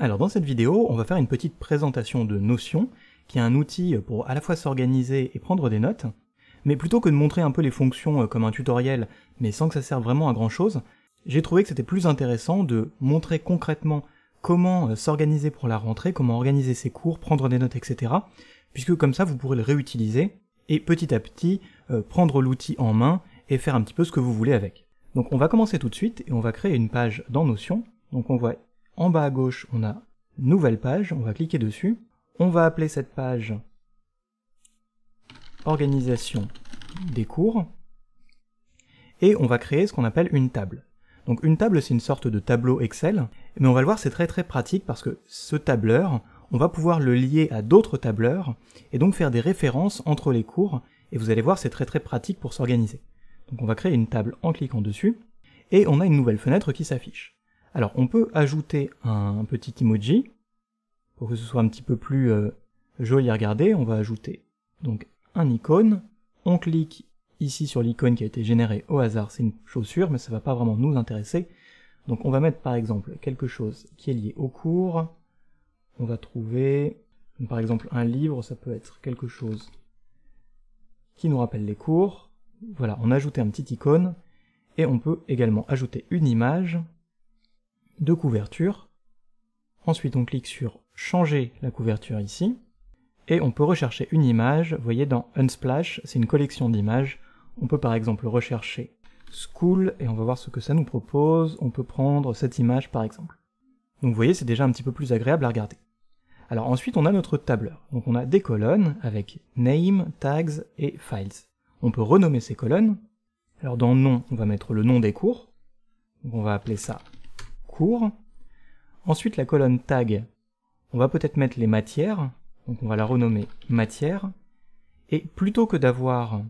Alors dans cette vidéo, on va faire une petite présentation de Notion, qui est un outil pour à la fois s'organiser et prendre des notes, mais plutôt que de montrer un peu les fonctions euh, comme un tutoriel, mais sans que ça serve vraiment à grand chose, j'ai trouvé que c'était plus intéressant de montrer concrètement comment euh, s'organiser pour la rentrée, comment organiser ses cours, prendre des notes, etc. Puisque comme ça, vous pourrez le réutiliser et petit à petit euh, prendre l'outil en main et faire un petit peu ce que vous voulez avec. Donc on va commencer tout de suite et on va créer une page dans Notion. Donc on voit en bas à gauche, on a Nouvelle page, on va cliquer dessus. On va appeler cette page Organisation des cours. Et on va créer ce qu'on appelle une table. Donc une table, c'est une sorte de tableau Excel. Mais on va le voir, c'est très très pratique parce que ce tableur, on va pouvoir le lier à d'autres tableurs et donc faire des références entre les cours. Et vous allez voir, c'est très très pratique pour s'organiser. Donc on va créer une table en cliquant dessus et on a une nouvelle fenêtre qui s'affiche. Alors on peut ajouter un petit emoji pour que ce soit un petit peu plus euh, joli à regarder. On va ajouter donc un icône. On clique ici sur l'icône qui a été générée au hasard, c'est une chaussure, mais ça va pas vraiment nous intéresser. Donc on va mettre par exemple quelque chose qui est lié au cours. On va trouver par exemple un livre, ça peut être quelque chose qui nous rappelle les cours. Voilà, on a ajouté un petit icône et on peut également ajouter une image de couverture. Ensuite, on clique sur changer la couverture ici et on peut rechercher une image. Vous voyez dans Unsplash, c'est une collection d'images. On peut par exemple rechercher School et on va voir ce que ça nous propose. On peut prendre cette image par exemple. Donc vous voyez, c'est déjà un petit peu plus agréable à regarder. Alors ensuite, on a notre tableur. Donc on a des colonnes avec Name, Tags et Files. On peut renommer ces colonnes. Alors dans Nom, on va mettre le nom des cours. Donc on va appeler ça Ensuite, la colonne tag, on va peut-être mettre les matières, donc on va la renommer matière. Et plutôt que d'avoir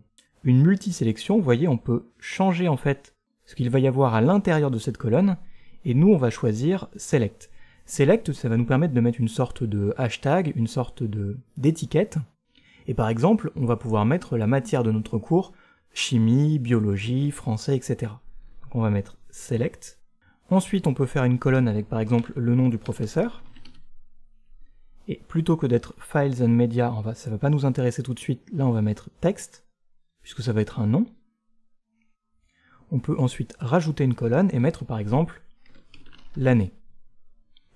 une multisélection, vous voyez, on peut changer en fait ce qu'il va y avoir à l'intérieur de cette colonne, et nous on va choisir select. Select, ça va nous permettre de mettre une sorte de hashtag, une sorte de d'étiquette, et par exemple, on va pouvoir mettre la matière de notre cours, chimie, biologie, français, etc. Donc on va mettre select, Ensuite, on peut faire une colonne avec par exemple le nom du professeur. Et plutôt que d'être Files and Media, ça ne va pas nous intéresser tout de suite, là on va mettre texte, puisque ça va être un nom. On peut ensuite rajouter une colonne et mettre par exemple l'année.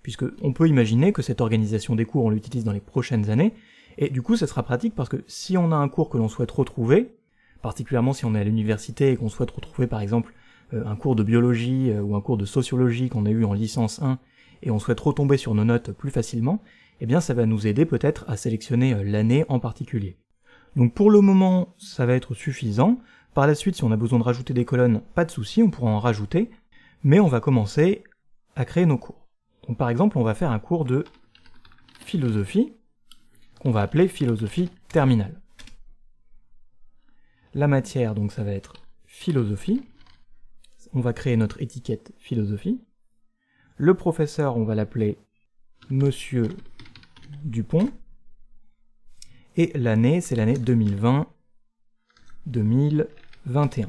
Puisque on peut imaginer que cette organisation des cours, on l'utilise dans les prochaines années, et du coup ça sera pratique parce que si on a un cours que l'on souhaite retrouver, particulièrement si on est à l'université et qu'on souhaite retrouver par exemple euh, un cours de biologie euh, ou un cours de sociologie qu'on a eu en licence 1 et on souhaite retomber sur nos notes plus facilement, eh bien ça va nous aider peut-être à sélectionner euh, l'année en particulier. Donc pour le moment, ça va être suffisant. Par la suite, si on a besoin de rajouter des colonnes, pas de souci, on pourra en rajouter, mais on va commencer à créer nos cours. Donc par exemple, on va faire un cours de philosophie, qu'on va appeler philosophie terminale. La matière, donc ça va être philosophie on va créer notre étiquette philosophie. Le professeur, on va l'appeler Monsieur Dupont. Et l'année, c'est l'année 2020-2021.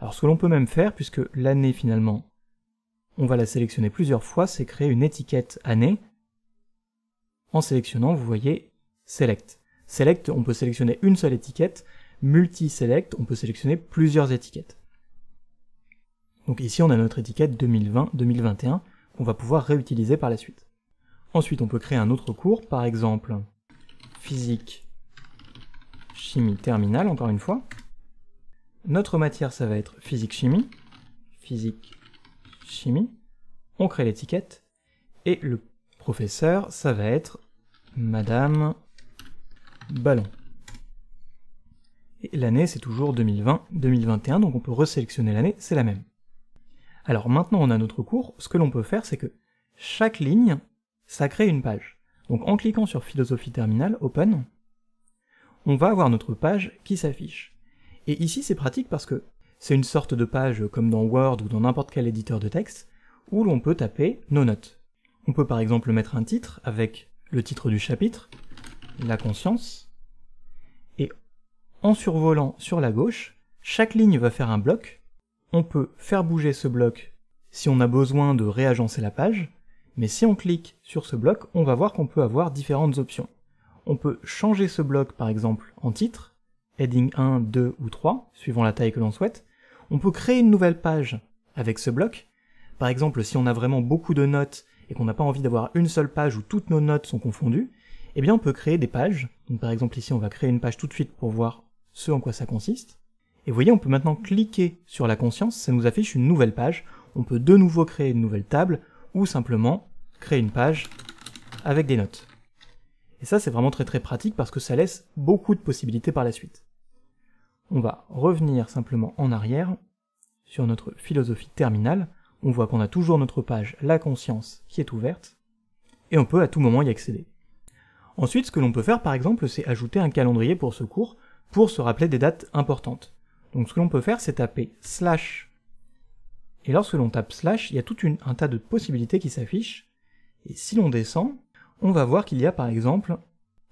Alors ce que l'on peut même faire, puisque l'année finalement, on va la sélectionner plusieurs fois, c'est créer une étiquette année. En sélectionnant, vous voyez Select. Select, on peut sélectionner une seule étiquette. Multi-select, on peut sélectionner plusieurs étiquettes. Donc ici on a notre étiquette 2020-2021 qu'on va pouvoir réutiliser par la suite. Ensuite on peut créer un autre cours, par exemple physique, chimie terminale, encore une fois. Notre matière ça va être physique-chimie, physique-chimie, on crée l'étiquette, et le professeur ça va être Madame Ballon. Et L'année, c'est toujours 2020-2021, donc on peut resélectionner l'année, c'est la même. Alors maintenant on a notre cours, ce que l'on peut faire c'est que chaque ligne, ça crée une page. Donc en cliquant sur philosophie terminale, open, on va avoir notre page qui s'affiche. Et ici c'est pratique parce que c'est une sorte de page comme dans Word ou dans n'importe quel éditeur de texte, où l'on peut taper nos notes. On peut par exemple mettre un titre avec le titre du chapitre, la conscience, et en survolant sur la gauche, chaque ligne va faire un bloc on peut faire bouger ce bloc si on a besoin de réagencer la page, mais si on clique sur ce bloc, on va voir qu'on peut avoir différentes options. On peut changer ce bloc par exemple en titre, heading 1, 2 ou 3, suivant la taille que l'on souhaite. On peut créer une nouvelle page avec ce bloc. Par exemple, si on a vraiment beaucoup de notes et qu'on n'a pas envie d'avoir une seule page où toutes nos notes sont confondues, eh bien on peut créer des pages. par exemple ici on va créer une page tout de suite pour voir ce en quoi ça consiste. Et vous voyez, on peut maintenant cliquer sur la conscience, ça nous affiche une nouvelle page. On peut de nouveau créer une nouvelle table ou simplement créer une page avec des notes. Et ça, c'est vraiment très très pratique parce que ça laisse beaucoup de possibilités par la suite. On va revenir simplement en arrière sur notre philosophie terminale. On voit qu'on a toujours notre page La conscience qui est ouverte et on peut à tout moment y accéder. Ensuite, ce que l'on peut faire par exemple, c'est ajouter un calendrier pour ce cours pour se rappeler des dates importantes. Donc ce que l'on peut faire, c'est taper slash. Et lorsque l'on tape slash, il y a tout un tas de possibilités qui s'affichent. Et si l'on descend, on va voir qu'il y a par exemple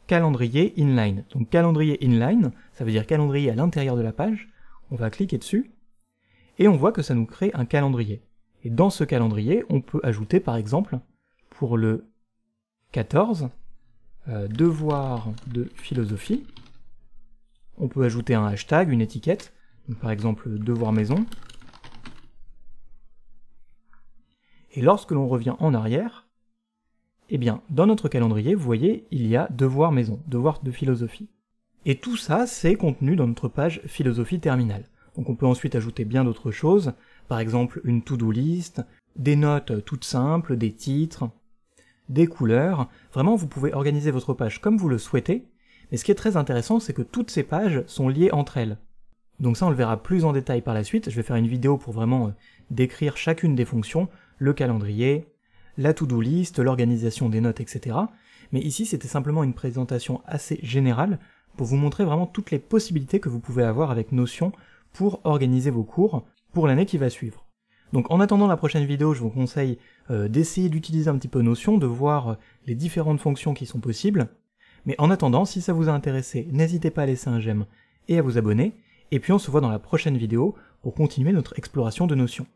calendrier inline. Donc calendrier inline, ça veut dire calendrier à l'intérieur de la page. On va cliquer dessus et on voit que ça nous crée un calendrier. Et dans ce calendrier, on peut ajouter par exemple pour le 14, euh, devoir de philosophie. On peut ajouter un hashtag, une étiquette, par exemple devoir maison. Et lorsque l'on revient en arrière, eh bien, dans notre calendrier, vous voyez, il y a devoir maison, devoir de philosophie. Et tout ça, c'est contenu dans notre page philosophie terminale. Donc on peut ensuite ajouter bien d'autres choses, par exemple une to-do list, des notes toutes simples, des titres, des couleurs. Vraiment, vous pouvez organiser votre page comme vous le souhaitez, mais ce qui est très intéressant, c'est que toutes ces pages sont liées entre elles. Donc ça, on le verra plus en détail par la suite. Je vais faire une vidéo pour vraiment euh, décrire chacune des fonctions, le calendrier, la to-do list, l'organisation des notes, etc. Mais ici, c'était simplement une présentation assez générale pour vous montrer vraiment toutes les possibilités que vous pouvez avoir avec Notion pour organiser vos cours pour l'année qui va suivre. Donc en attendant la prochaine vidéo, je vous conseille euh, d'essayer d'utiliser un petit peu Notion, de voir euh, les différentes fonctions qui sont possibles. Mais en attendant, si ça vous a intéressé, n'hésitez pas à laisser un j'aime et à vous abonner et puis on se voit dans la prochaine vidéo pour continuer notre exploration de notions.